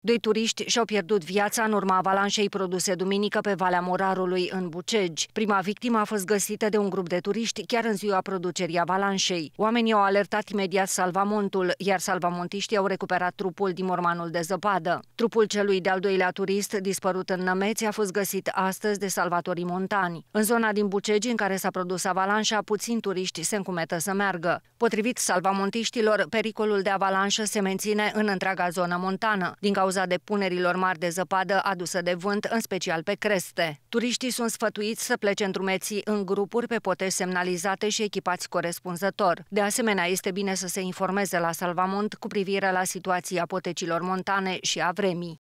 Doi turiști și-au pierdut viața în urma avalanșei produse duminică pe Valea Morarului, în Bucegi. Prima victimă a fost găsită de un grup de turiști chiar în ziua producerii avalanșei. Oamenii au alertat imediat salvamontul, iar salvamontiștii au recuperat trupul din mormanul de zăpadă. Trupul celui de-al doilea turist dispărut în Nămeți a fost găsit astăzi de salvatorii montani. În zona din Bucegi, în care s-a produs avalanșa, puțini turiști se încumetă să meargă. Potrivit salvamontiștilor, pericolul de avalanșă se menține în întreaga zonă montană. Din cauza cauza depunerilor mari de zăpadă adusă de vânt, în special pe creste. Turiștii sunt sfătuiți să plece întrumeții în grupuri pe potești semnalizate și echipați corespunzător. De asemenea, este bine să se informeze la Salvamont cu privire la situația potecilor montane și a vremii.